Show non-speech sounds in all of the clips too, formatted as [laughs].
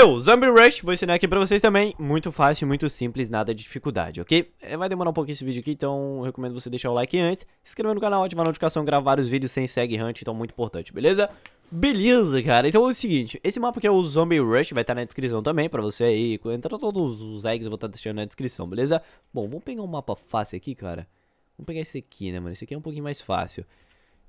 eu, Zombie Rush, vou ensinar aqui pra vocês também. Muito fácil, muito simples, nada de dificuldade, ok? É, vai demorar um pouquinho esse vídeo aqui, então eu recomendo você deixar o like antes, se inscrever no canal, ativar a notificação, gravar os vídeos sem segue hunt, então muito importante, beleza? Beleza, cara, então é o seguinte, esse mapa que é o Zombie Rush vai estar tá na descrição também pra você aí, entrar todos os eggs eu vou estar tá deixando na descrição, beleza? Bom, vamos pegar um mapa fácil aqui, cara, vamos pegar esse aqui, né, mano, esse aqui é um pouquinho mais fácil,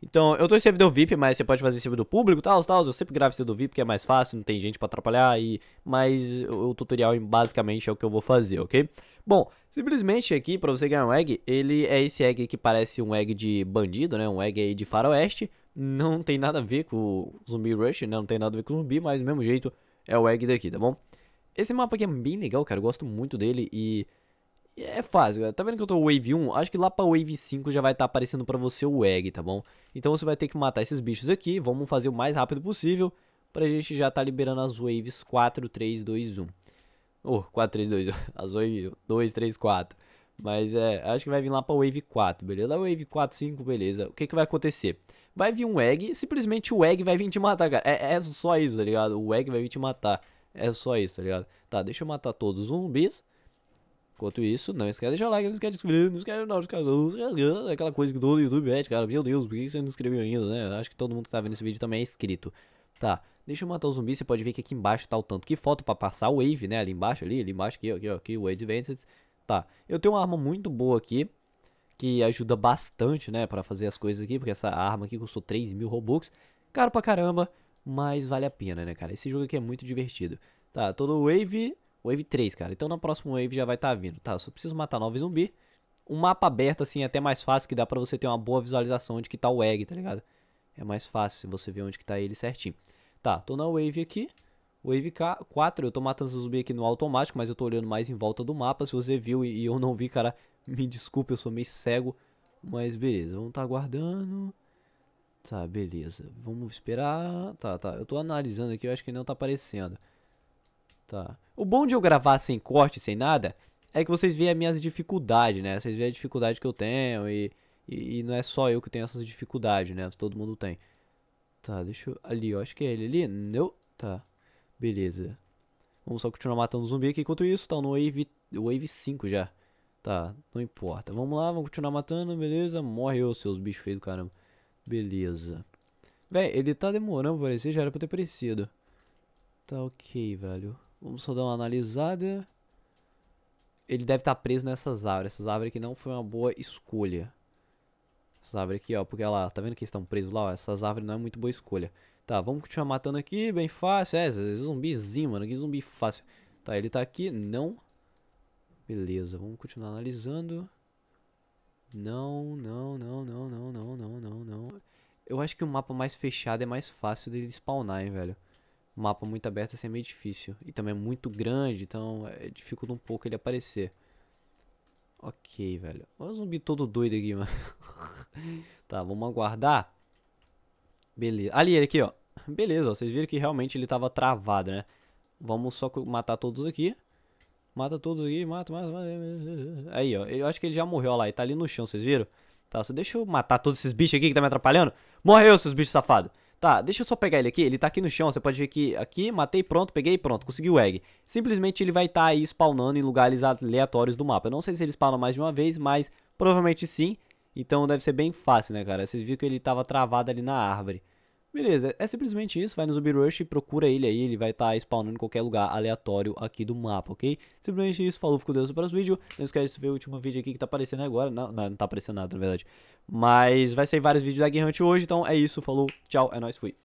então, eu tô em servidor VIP, mas você pode fazer servidor público, tal, tal. Eu sempre gravo servidor VIP, que é mais fácil, não tem gente pra atrapalhar. E... Mas o tutorial, basicamente, é o que eu vou fazer, ok? Bom, simplesmente aqui, pra você ganhar um egg, ele é esse egg que parece um egg de bandido, né? Um egg aí de faroeste. Não tem nada a ver com o zumbi rush, né? Não tem nada a ver com o zumbi, mas do mesmo jeito é o egg daqui, tá bom? Esse mapa aqui é bem legal, cara. Eu gosto muito dele e... É fácil, Tá vendo que eu tô Wave 1? Acho que lá pra Wave 5 já vai estar tá aparecendo pra você o Egg, tá bom? Então você vai ter que matar esses bichos aqui. Vamos fazer o mais rápido possível pra gente já tá liberando as Waves 4, 3, 2, 1. Oh, 4, 3, 2, 1. As Waves 2, 3, 4. Mas é, acho que vai vir lá pra Wave 4, beleza? Da Wave 4, 5, beleza. O que que vai acontecer? Vai vir um Egg, simplesmente o Egg vai vir te matar, cara. É, é só isso, tá ligado? O Egg vai vir te matar. É só isso, tá ligado? Tá, deixa eu matar todos os zumbis. Enquanto isso, não esquece de deixar o like, não esquece de inscrever, não esquece de não, não aquela coisa que todo YouTube pede, cara, meu Deus, por que você não inscreveu ainda, né? Acho que todo mundo que tá vendo esse vídeo também é inscrito. Tá, deixa eu matar o zumbi, você pode ver que aqui embaixo tá o tanto que falta pra passar o Wave, né? Ali embaixo, ali, ali embaixo, aqui, aqui, aqui, o Advanced. Tá, eu tenho uma arma muito boa aqui, que ajuda bastante, né, pra fazer as coisas aqui, porque essa arma aqui custou 3 mil Robux, caro pra caramba, mas vale a pena, né, cara? Esse jogo aqui é muito divertido. Tá, todo Wave, Wave 3, cara. Então na próxima wave já vai estar tá vindo. Tá, eu só preciso matar 9 zumbi. Um mapa aberto, assim, é até mais fácil, que dá pra você ter uma boa visualização onde que tá o egg, tá ligado? É mais fácil se você ver onde que tá ele certinho. Tá, tô na wave aqui. Wave 4, eu tô matando zumbi aqui no automático, mas eu tô olhando mais em volta do mapa. Se você viu e, eu não vi, cara, [laughs] me desculpe, eu sou meio cego. Mas beleza, vamos tá aguardando. Tá, beleza. Vamos esperar. Tá, tá. Eu tô analisando aqui, eu acho que não tá aparecendo. Tá. O bom de eu gravar sem corte, sem nada, é que vocês veem as minhas dificuldades, né? Vocês veem a dificuldade que eu tenho e, e, e não é só eu que tenho essas dificuldades, né? Todo mundo tem. Tá, deixa eu... Ali, eu acho que é ele ali. Não. Tá. Beleza. Vamos só continuar matando zumbi aqui. Enquanto isso, tá no wave, wave 5 já. Tá, não importa. Vamos lá, vamos continuar matando, beleza? Morre os seus bichos feios do caramba. Beleza. Véi, ele tá demorando pra aparecer, já era pra ter aparecido. Tá ok, velho. Vamos só dar uma analisada. Ele deve estar tá preso nessas árvores. Essas árvores aqui não foi uma boa escolha. Essas árvores aqui, ó. Porque, lá, tá vendo que eles estão presos lá? Ó, essas árvores não é muito boa escolha. Tá, vamos continuar matando aqui, bem fácil. É, zumbizinho, mano. Que zumbi fácil. Tá, ele tá aqui. Não. Beleza, vamos continuar analisando. Não, não, não, não, não, não, não, não, não. Eu acho que o mapa mais fechado é mais fácil dele spawnar, hein, velho mapa muito aberto assim é meio difícil. E também é muito grande, então é, dificulta um pouco ele aparecer. Ok, velho. Olha o zumbi todo doido aqui, mano. [laughs] tá, vamos aguardar. Beleza. Ali, ele aqui, ó. Beleza, ó. Vocês viram que realmente ele tava travado, né? Vamos só matar todos aqui. Mata todos aqui, mata, mata, mata. Aí, ó. Eu acho que ele já morreu, ó lá. Ele tá ali no chão, vocês viram? Tá, só deixa eu matar todos esses bichos aqui que tá me atrapalhando. Morreu, seus bichos safados. Tá, deixa eu só pegar ele aqui. Ele tá aqui no chão. Você pode ver que aqui, matei, pronto, peguei, pronto, consegui o egg. Simplesmente ele vai estar tá aí spawnando em lugares aleatórios do mapa. Eu não sei se ele spawna mais de uma vez, mas provavelmente sim. Então deve ser bem fácil, né, cara? Vocês viram que ele tava travado ali na árvore. Beleza, é simplesmente isso, vai no Zumbi Rush, procura ele aí, ele vai estar tá spawnando em qualquer lugar aleatório aqui do mapa, ok? Simplesmente isso, falou, ficou Deus para os vídeos, não esquece de ver o último vídeo aqui que tá aparecendo agora, não, não, não tá aparecendo nada na verdade, mas vai sair vários vídeos da Game Hunt hoje, então é isso, falou, tchau, é nóis, fui.